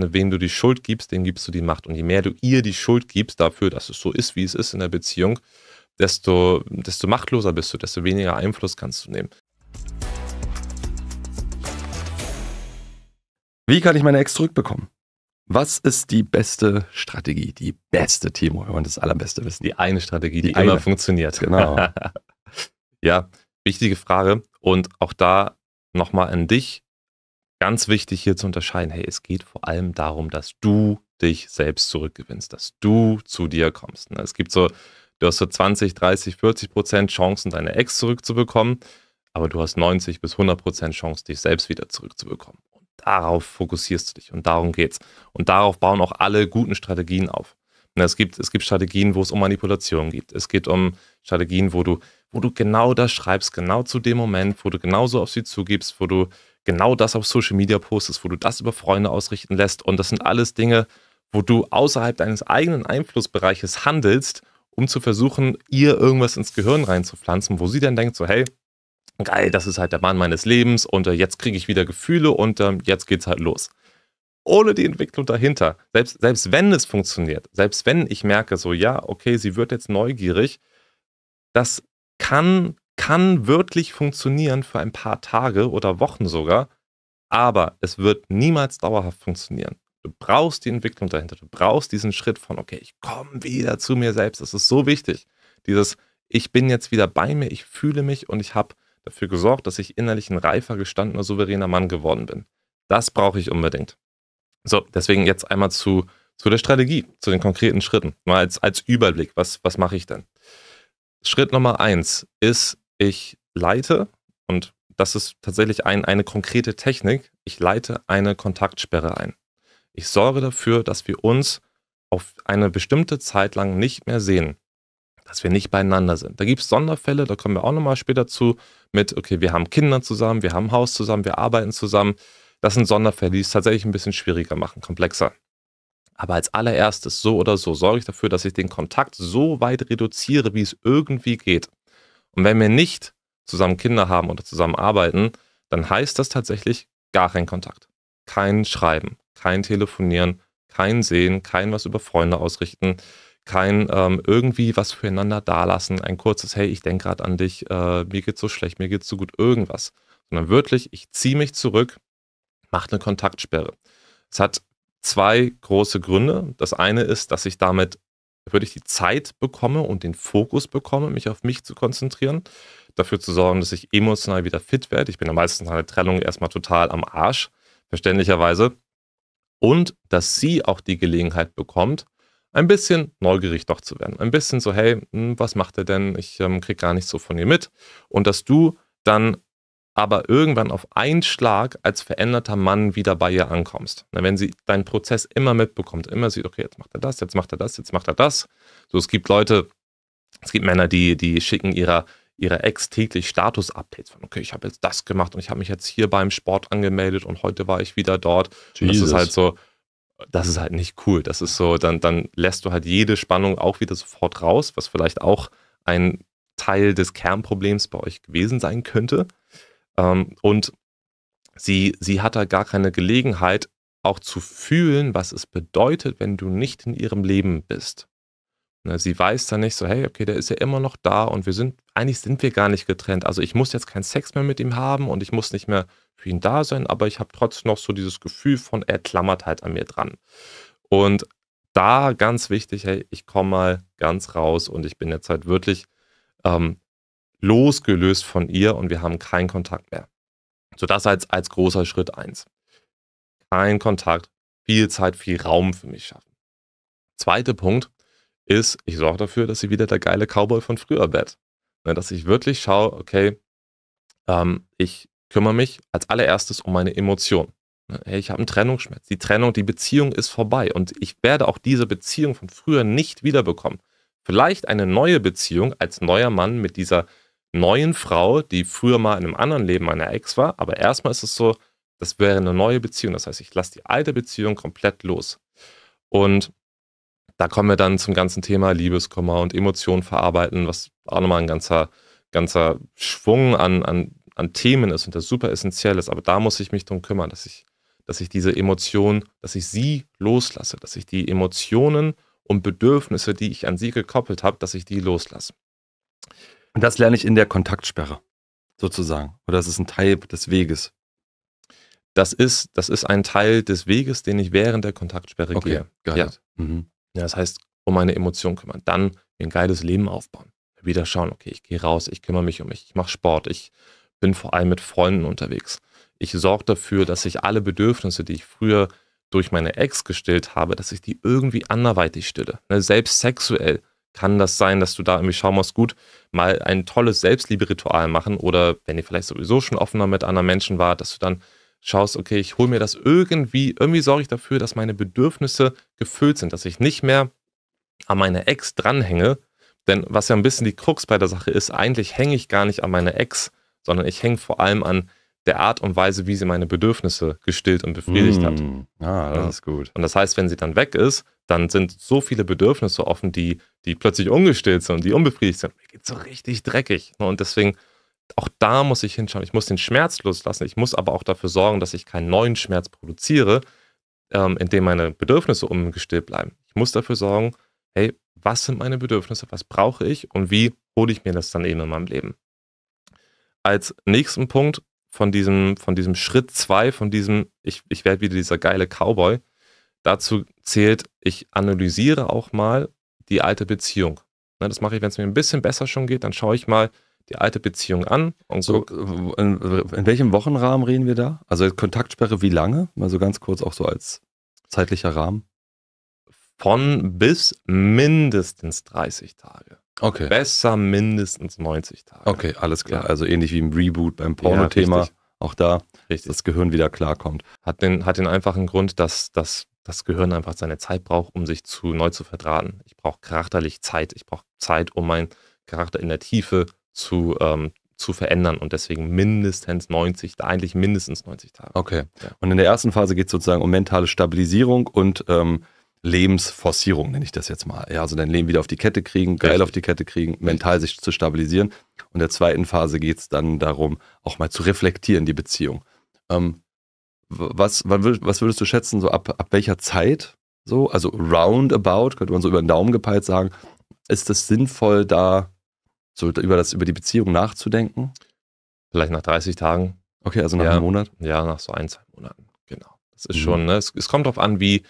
Ne, wem du die Schuld gibst, dem gibst du die Macht. Und je mehr du ihr die Schuld gibst dafür, dass es so ist, wie es ist in der Beziehung, desto, desto machtloser bist du, desto weniger Einfluss kannst du nehmen. Wie kann ich meine Ex zurückbekommen? Was ist die beste Strategie? Die beste, Timo, wir wollen das allerbeste wissen. Die eine Strategie, die, die eine. immer funktioniert. Genau. ja, wichtige Frage. Und auch da nochmal an dich ganz wichtig hier zu unterscheiden, hey, es geht vor allem darum, dass du dich selbst zurückgewinnst, dass du zu dir kommst. Ne? Es gibt so, du hast so 20, 30, 40 Prozent Chancen, deine Ex zurückzubekommen, aber du hast 90 bis 100 Prozent Chance, dich selbst wieder zurückzubekommen. Und darauf fokussierst du dich und darum geht's. Und darauf bauen auch alle guten Strategien auf. Ne, es gibt, es gibt Strategien, wo es um Manipulation geht. Es geht um Strategien, wo du, wo du genau das schreibst, genau zu dem Moment, wo du genauso auf sie zugibst, wo du genau das auf Social Media postest, wo du das über Freunde ausrichten lässt. Und das sind alles Dinge, wo du außerhalb deines eigenen Einflussbereiches handelst, um zu versuchen, ihr irgendwas ins Gehirn reinzupflanzen, wo sie dann denkt, so, hey, geil, das ist halt der Mann meines Lebens und äh, jetzt kriege ich wieder Gefühle und äh, jetzt geht's halt los. Ohne die Entwicklung dahinter, selbst, selbst wenn es funktioniert, selbst wenn ich merke, so, ja, okay, sie wird jetzt neugierig, das kann kann wirklich funktionieren für ein paar Tage oder Wochen sogar, aber es wird niemals dauerhaft funktionieren. Du brauchst die Entwicklung dahinter, du brauchst diesen Schritt von, okay, ich komme wieder zu mir selbst. Das ist so wichtig. Dieses, ich bin jetzt wieder bei mir, ich fühle mich und ich habe dafür gesorgt, dass ich innerlich ein reifer, gestandener, souveräner Mann geworden bin. Das brauche ich unbedingt. So, deswegen jetzt einmal zu, zu der Strategie, zu den konkreten Schritten. Mal als, als Überblick, was, was mache ich denn? Schritt Nummer eins ist, ich leite, und das ist tatsächlich ein, eine konkrete Technik, ich leite eine Kontaktsperre ein. Ich sorge dafür, dass wir uns auf eine bestimmte Zeit lang nicht mehr sehen, dass wir nicht beieinander sind. Da gibt es Sonderfälle, da kommen wir auch nochmal später zu, mit, okay, wir haben Kinder zusammen, wir haben Haus zusammen, wir arbeiten zusammen. Das sind Sonderfälle, die es tatsächlich ein bisschen schwieriger machen, komplexer. Aber als allererstes, so oder so, sorge ich dafür, dass ich den Kontakt so weit reduziere, wie es irgendwie geht. Und wenn wir nicht zusammen Kinder haben oder zusammen arbeiten, dann heißt das tatsächlich gar kein Kontakt. Kein Schreiben, kein Telefonieren, kein Sehen, kein was über Freunde ausrichten, kein ähm, irgendwie was füreinander dalassen, ein kurzes Hey, ich denke gerade an dich, äh, mir geht's so schlecht, mir geht's so gut, irgendwas. Sondern wirklich, ich ziehe mich zurück, mache eine Kontaktsperre. Es hat zwei große Gründe. Das eine ist, dass ich damit damit ich die Zeit bekomme und den Fokus bekomme, mich auf mich zu konzentrieren, dafür zu sorgen, dass ich emotional wieder fit werde. Ich bin ja meistens nach einer Trennung erstmal total am Arsch, verständlicherweise. Und dass sie auch die Gelegenheit bekommt, ein bisschen neugierig doch zu werden. Ein bisschen so, hey, hm, was macht er denn? Ich ähm, krieg gar nichts so von ihr mit. Und dass du dann aber irgendwann auf einen Schlag als veränderter Mann wieder bei ihr ankommst. wenn sie deinen Prozess immer mitbekommt, immer sieht, okay, jetzt macht er das, jetzt macht er das, jetzt macht er das. So, es gibt Leute, es gibt Männer, die, die schicken ihrer, ihrer Ex täglich Status-Updates von, okay, ich habe jetzt das gemacht und ich habe mich jetzt hier beim Sport angemeldet und heute war ich wieder dort. Jesus. Das ist halt so, das ist halt nicht cool. Das ist so, dann, dann lässt du halt jede Spannung auch wieder sofort raus, was vielleicht auch ein Teil des Kernproblems bei euch gewesen sein könnte. Ähm, und sie, sie hat da gar keine Gelegenheit, auch zu fühlen, was es bedeutet, wenn du nicht in ihrem Leben bist. Ne, sie weiß dann nicht so, hey, okay, der ist ja immer noch da und wir sind, eigentlich sind wir gar nicht getrennt. Also ich muss jetzt keinen Sex mehr mit ihm haben und ich muss nicht mehr für ihn da sein, aber ich habe trotzdem noch so dieses Gefühl von, er klammert halt an mir dran. Und da ganz wichtig, hey, ich komme mal ganz raus und ich bin jetzt halt wirklich ähm, losgelöst von ihr und wir haben keinen Kontakt mehr. So das als, als großer Schritt eins. Kein Kontakt, viel Zeit, viel Raum für mich schaffen. Zweiter Punkt ist, ich sorge dafür, dass sie wieder der geile Cowboy von früher wird. Ne, dass ich wirklich schaue, okay, ähm, ich kümmere mich als allererstes um meine Emotionen. Ne, hey, ich habe einen Trennungsschmerz. Die Trennung, die Beziehung ist vorbei und ich werde auch diese Beziehung von früher nicht wiederbekommen. Vielleicht eine neue Beziehung als neuer Mann mit dieser neuen Frau, die früher mal in einem anderen Leben eine Ex war. Aber erstmal ist es so, das wäre eine neue Beziehung. Das heißt, ich lasse die alte Beziehung komplett los. Und da kommen wir dann zum ganzen Thema Liebeskummer und Emotionen verarbeiten, was auch nochmal ein ganzer, ganzer Schwung an, an, an Themen ist und das super essentiell ist. Aber da muss ich mich drum kümmern, dass ich, dass ich diese Emotionen, dass ich sie loslasse, dass ich die Emotionen und Bedürfnisse, die ich an sie gekoppelt habe, dass ich die loslasse. Und das lerne ich in der Kontaktsperre, sozusagen. Oder das ist ein Teil des Weges. Das ist, das ist ein Teil des Weges, den ich während der Kontaktsperre okay, gehe. Ja. Mhm. ja, das heißt, um meine Emotionen kümmern. Dann ein geiles Leben aufbauen. Wieder schauen, okay, ich gehe raus, ich kümmere mich um mich, ich mache Sport, ich bin vor allem mit Freunden unterwegs. Ich sorge dafür, dass ich alle Bedürfnisse, die ich früher durch meine Ex gestillt habe, dass ich die irgendwie anderweitig stille. Ne, selbst sexuell kann das sein, dass du da irgendwie schauen musst, gut, mal ein tolles Selbstliebe-Ritual machen oder wenn ihr vielleicht sowieso schon offener mit anderen Menschen wart, dass du dann schaust, okay, ich hole mir das irgendwie, irgendwie sorge ich dafür, dass meine Bedürfnisse gefüllt sind, dass ich nicht mehr an meine Ex dranhänge, denn was ja ein bisschen die Krux bei der Sache ist, eigentlich hänge ich gar nicht an meine Ex, sondern ich hänge vor allem an der Art und Weise, wie sie meine Bedürfnisse gestillt und befriedigt mm. hat. Ah, das ja. ist gut. Und das heißt, wenn sie dann weg ist, dann sind so viele Bedürfnisse offen, die, die plötzlich ungestillt sind und die unbefriedigt sind. Mir geht so richtig dreckig. Ne, und deswegen, auch da muss ich hinschauen. Ich muss den Schmerz loslassen. Ich muss aber auch dafür sorgen, dass ich keinen neuen Schmerz produziere, ähm, indem meine Bedürfnisse ungestillt bleiben. Ich muss dafür sorgen, hey, was sind meine Bedürfnisse, was brauche ich und wie hole ich mir das dann eben in meinem Leben. Als nächsten Punkt von diesem, von diesem Schritt 2, von diesem, ich, ich werde wieder dieser geile Cowboy, dazu zählt, ich analysiere auch mal die alte Beziehung. Ne, das mache ich, wenn es mir ein bisschen besser schon geht, dann schaue ich mal die alte Beziehung an. Und so in, in, welchem Wochenrahmen reden wir da? Also Kontaktsperre, wie lange? Mal so ganz kurz auch so als zeitlicher Rahmen. Von bis mindestens 30 Tage. Okay. Besser mindestens 90 Tage. Okay, alles klar. Ja. Also ähnlich wie im Reboot beim Porno-Thema. Ja, auch da, richtig. das Gehirn wieder klarkommt. Hat den, hat den einfachen Grund, dass, dass das Gehirn einfach seine Zeit braucht, um sich zu neu zu verdrahten. Ich brauche charakterlich Zeit. Ich brauche Zeit, um meinen Charakter in der Tiefe zu, ähm, zu verändern und deswegen mindestens 90, eigentlich mindestens 90 Tage. Okay. Ja. Und in der ersten Phase geht es sozusagen um mentale Stabilisierung und ähm, Lebensforcierung, nenne ich das jetzt mal. Ja, also dein Leben wieder auf die Kette kriegen, geil Richtig. auf die Kette kriegen, mental sich zu stabilisieren. Und in der zweiten Phase geht es dann darum, auch mal zu reflektieren, die Beziehung. Ähm, was, was würdest du schätzen, so ab, ab welcher Zeit, so, also roundabout, könnte man so über den Daumen gepeilt sagen, ist es sinnvoll, da so über, das, über die Beziehung nachzudenken? Vielleicht nach 30 Tagen. Okay, also nach ja, einem Monat? Ja, nach so ein, zwei Monaten, genau. Das ist mhm. schon, ne? es, es kommt darauf an, wie,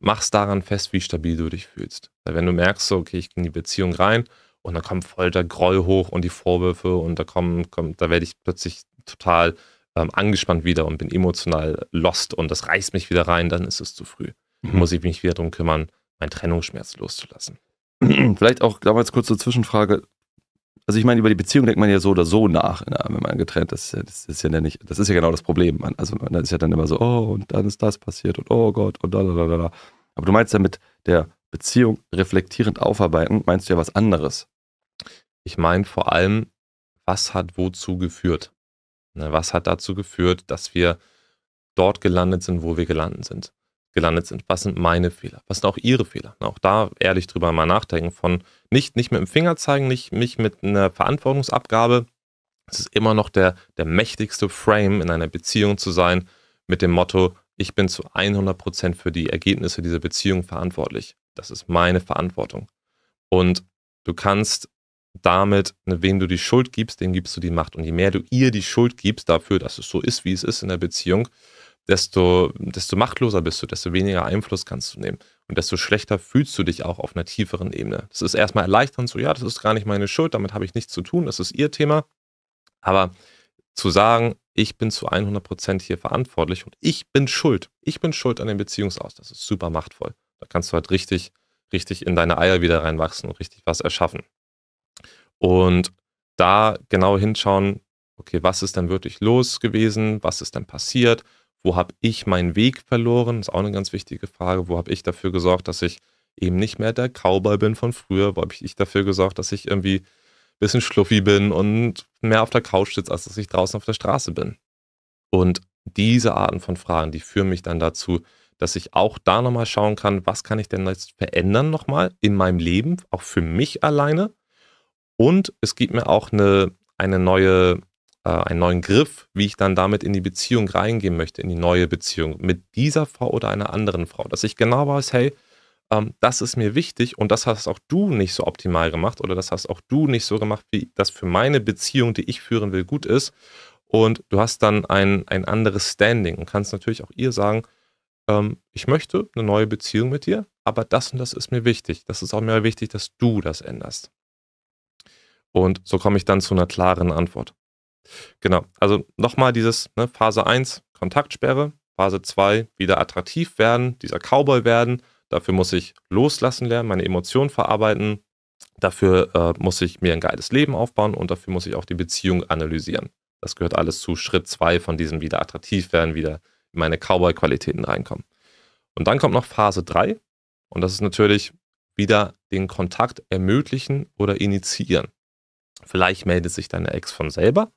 machst daran fest, wie stabil du dich fühlst. Weil wenn du merkst, so, okay, ich gehe in die Beziehung rein und da kommt voll der Groll hoch und die Vorwürfe und da kommen, kommt, da werde ich plötzlich total ähm, angespannt wieder und bin emotional lost und das reißt mich wieder rein, dann ist es zu früh. Mhm. Muss ich mich wieder darum kümmern, meinen Trennungsschmerz loszulassen. Vielleicht auch damals kurze Zwischenfrage. Also ich meine, über die Beziehung denkt man ja so oder so nach, ne, wenn man getrennt ist. Das ist ja nicht, das ist ja genau das Problem. also man ist ja dann immer so, oh, und dann ist das passiert und oh Gott und da, da, da, da. Aber du meinst ja mit der Beziehung reflektierend aufarbeiten, meinst du ja was anderes. Ich meine vor allem, was hat wozu geführt? Ne, was hat dazu geführt, dass wir dort gelandet sind, wo wir gelandet sind? gelandet sind. Was sind meine Fehler? Was sind auch Ihre Fehler? Auch da ehrlich drüber mal nachdenken von nicht, nicht mit dem Finger zeigen, nicht mich mit einer Verantwortungsabgabe. Es ist immer noch der, der mächtigste Frame in einer Beziehung zu sein mit dem Motto, ich bin zu 100% für die Ergebnisse dieser Beziehung verantwortlich. Das ist meine Verantwortung. Und du kannst damit, ne, wem du die Schuld gibst, dem gibst du die Macht. Und je mehr du ihr die Schuld gibst dafür, dass es so ist, wie es ist in der Beziehung, desto, desto machtloser bist du, desto weniger Einfluss kannst du nehmen und desto schlechter fühlst du dich auch auf einer tieferen Ebene. Das ist erstmal erleichternd, so ja, das ist gar nicht meine Schuld, damit habe ich nichts zu tun, das ist ihr Thema. Aber zu sagen, ich bin zu 100% hier verantwortlich und ich bin schuld, ich bin schuld an dem Beziehungsaus, das ist super machtvoll. Da kannst du halt richtig, richtig in deine Eier wieder reinwachsen und richtig was erschaffen. Und da genau hinschauen, okay, was ist denn wirklich los gewesen, was ist denn passiert, wo habe ich meinen Weg verloren? Ist auch eine ganz wichtige Frage. Wo habe ich dafür gesorgt, dass ich eben nicht mehr der Cowboy bin von früher? Wo habe ich dafür gesorgt, dass ich irgendwie ein bisschen schluffi bin und mehr auf der Couch sitze, als dass ich draußen auf der Straße bin? Und diese Arten von Fragen, die führen mich dann dazu, dass ich auch da nochmal schauen kann, was kann ich denn jetzt verändern nochmal in meinem Leben, auch für mich alleine. Und es gibt mir auch eine, eine neue äh, einen neuen Griff, wie ich dann damit in die Beziehung reingehen möchte, in die neue Beziehung mit dieser Frau oder einer anderen Frau. Dass ich genau weiß, hey, ähm, das ist mir wichtig und das hast auch du nicht so optimal gemacht oder das hast auch du nicht so gemacht, wie das für meine Beziehung, die ich führen will, gut ist. Und du hast dann ein, ein anderes Standing und kannst natürlich auch ihr sagen, ähm, ich möchte eine neue Beziehung mit dir, aber das und das ist mir wichtig. Das ist auch mir wichtig, dass du das änderst. Und so komme ich dann zu einer klaren Antwort. Genau, also nochmal dieses ne, Phase 1, Kontaktsperre, Phase 2, wieder attraktiv werden, dieser Cowboy werden. Dafür muss ich loslassen lernen, meine Emotionen verarbeiten. Dafür äh, muss ich mir ein geiles Leben aufbauen und dafür muss ich auch die Beziehung analysieren. Das gehört alles zu Schritt 2 von diesem wieder attraktiv werden, wieder in meine Cowboy-Qualitäten reinkommen. Und dann kommt noch Phase 3 und das ist natürlich wieder den Kontakt ermöglichen oder initiieren. Vielleicht meldet sich deine Ex von selber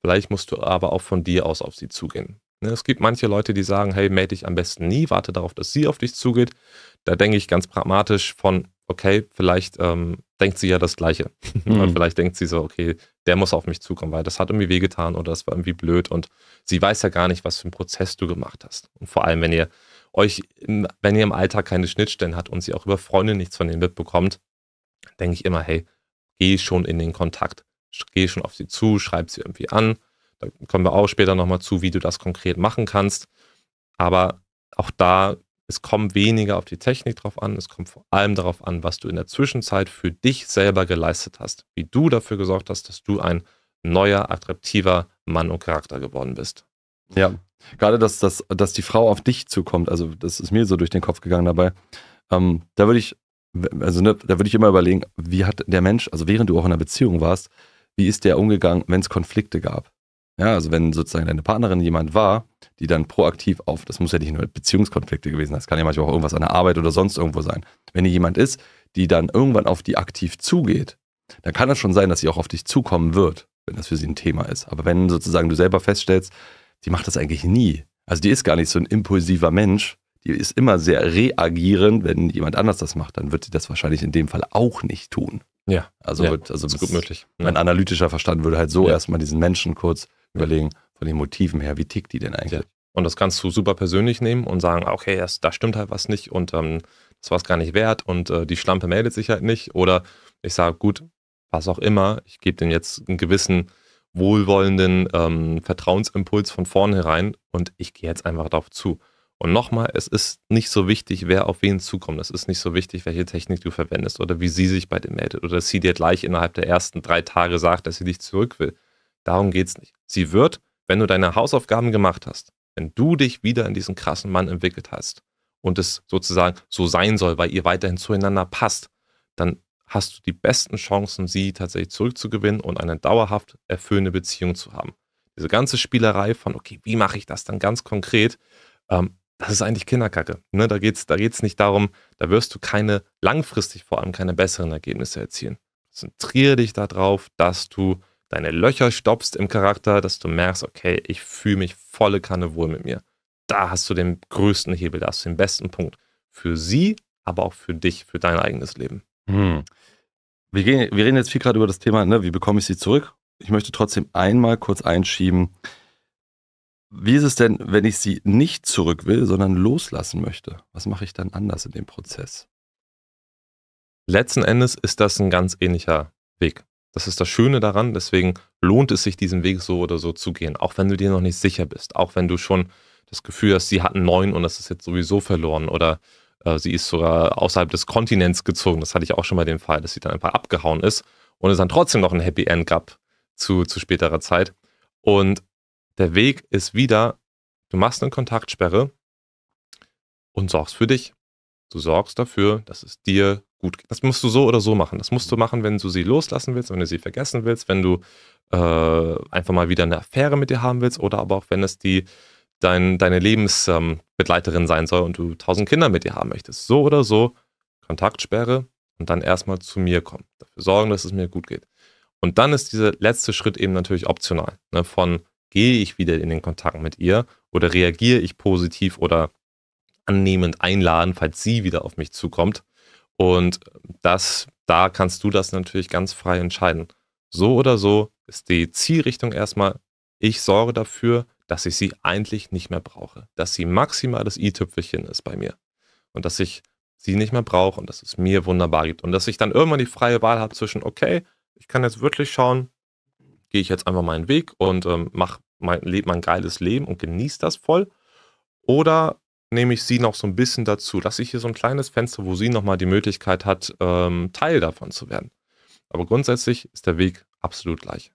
Vielleicht musst du aber auch von dir aus auf sie zugehen. Ne, es gibt manche Leute, die sagen, hey, melde dich am besten nie, warte darauf, dass sie auf dich zugeht. Da denke ich ganz pragmatisch von, okay, vielleicht ähm, denkt sie ja das Gleiche. Mhm. vielleicht denkt sie so, okay, der muss auf mich zukommen, weil das hat irgendwie wehgetan oder das war irgendwie blöd und sie weiß ja gar nicht, was für einen Prozess du gemacht hast. Und vor allem, wenn ihr euch, wenn ihr im Alltag keine Schnittstellen habt und sie auch über Freunde nichts von denen mitbekommt, denke ich immer, hey, geh schon in den Kontakt geh schon auf sie zu, schreib sie irgendwie an. Da kommen wir auch später nochmal zu, wie du das konkret machen kannst. Aber auch da, es kommt weniger auf die Technik drauf an, es kommt vor allem darauf an, was du in der Zwischenzeit für dich selber geleistet hast, wie du dafür gesorgt hast, dass du ein neuer, attraktiver Mann und Charakter geworden bist. Ja, gerade, dass, dass, dass die Frau auf dich zukommt, also das ist mir so durch den Kopf gegangen dabei. Ähm, da würde ich, also ne, da würde ich immer überlegen, wie hat der Mensch, also während du auch in einer Beziehung warst, wie ist der umgegangen, wenn es Konflikte gab? Ja, also wenn sozusagen deine Partnerin jemand war, die dann proaktiv auf, das muss ja nicht nur Beziehungskonflikte gewesen sein, das kann ja manchmal auch irgendwas an der Arbeit oder sonst irgendwo sein. Wenn die jemand ist, die dann irgendwann auf die aktiv zugeht, dann kann es schon sein, dass sie auch auf dich zukommen wird, wenn das für sie ein Thema ist. Aber wenn sozusagen du selber feststellst, die macht das eigentlich nie. Also die ist gar nicht so ein impulsiver Mensch, die ist immer sehr reagierend, wenn jemand anders das macht, dann wird sie das wahrscheinlich in dem Fall auch nicht tun. Ja. Also, ja, also ist gut möglich. Mein ja. analytischer Verstand würde halt so ja. erstmal diesen Menschen kurz überlegen, von den Motiven her, wie tickt die denn eigentlich? Und das kannst du super persönlich nehmen und sagen, ah, okay, das, da stimmt halt was nicht und ähm, das war es gar nicht wert und äh, die Schlampe meldet sich halt nicht. Oder ich sage, gut, was auch immer, ich gebe dem jetzt einen gewissen wohlwollenden ähm, Vertrauensimpuls von vornherein und ich gehe jetzt einfach darauf zu. Und nochmal, es ist nicht so wichtig, wer auf wen zukommt. Es ist nicht so wichtig, welche Technik du verwendest oder wie sie sich bei dir meldet oder dass sie dir gleich innerhalb der ersten drei Tage sagt, dass sie dich zurück will. Darum geht es nicht. Sie wird, wenn du deine Hausaufgaben gemacht hast, wenn du dich wieder in diesen krassen Mann entwickelt hast und es sozusagen so sein soll, weil ihr weiterhin zueinander passt, dann hast du die besten Chancen, sie tatsächlich zurückzugewinnen und eine dauerhaft erfüllende Beziehung zu haben. Diese ganze Spielerei von, okay, wie mache ich das dann ganz konkret, ähm, das ist eigentlich Kinderkacke. Ne? Da geht es da geht's nicht darum, da wirst du keine, langfristig vor allem keine besseren Ergebnisse erzielen. Konzentriere dich darauf, dass du deine Löcher stoppst im Charakter, dass du merkst, okay, ich fühle mich volle Kanne wohl mit mir. Da hast du den größten Hebel, da hast du den besten Punkt. Für sie, aber auch für dich, für dein eigenes Leben. Hm. Wir, gehen, wir reden jetzt viel gerade über das Thema, ne, wie bekomme ich sie zurück? Ich möchte trotzdem einmal kurz einschieben, wie ist es denn, wenn ich sie nicht zurück will, sondern loslassen möchte? Was mache ich dann anders in dem Prozess? Letzten Endes ist das ein ganz ähnlicher Weg. Das ist das Schöne daran, deswegen lohnt es sich, diesen Weg so oder so zu gehen, auch wenn du dir noch nicht sicher bist, auch wenn du schon das Gefühl hast, sie hatten neun und das ist jetzt sowieso verloren oder äh, sie ist sogar außerhalb des Kontinents gezogen. Das hatte ich auch schon mal den Fall, dass sie dann einfach abgehauen ist und es dann trotzdem noch ein Happy End gab zu, zu späterer Zeit. Und der Weg ist wieder, du machst eine Kontaktsperre und sorgst für dich. Du sorgst dafür, dass es dir gut geht. Das musst du so oder so machen. Das musst du machen, wenn du sie loslassen willst, wenn du sie vergessen willst, wenn du äh, einfach mal wieder eine Affäre mit dir haben willst oder aber auch wenn es die dein, deine Lebensbegleiterin ähm, sein soll und du tausend Kinder mit dir haben möchtest. So oder so, Kontaktsperre und dann erstmal zu mir kommen. Dafür sorgen, dass es mir gut geht. Und dann ist dieser letzte Schritt eben natürlich optional. Ne? Von gehe ich wieder in den Kontakt mit ihr oder reagiere ich positiv oder annehmend einladen, falls sie wieder auf mich zukommt. Und das, da kannst du das natürlich ganz frei entscheiden. So oder so ist die Zielrichtung erstmal, ich sorge dafür, dass ich sie eigentlich nicht mehr brauche, dass sie maximal das i-Tüpfelchen ist bei mir und dass ich sie nicht mehr brauche und dass es mir wunderbar gibt und dass ich dann irgendwann die freie Wahl habe zwischen, okay, ich kann jetzt wirklich schauen, gehe ich jetzt einfach meinen Weg und ähm, mache mein, lebt mein geiles Leben und genießt das voll? Oder nehme ich sie noch so ein bisschen dazu, lasse ich hier so ein kleines Fenster, wo sie nochmal die Möglichkeit hat, ähm, Teil davon zu werden. Aber grundsätzlich ist der Weg absolut gleich.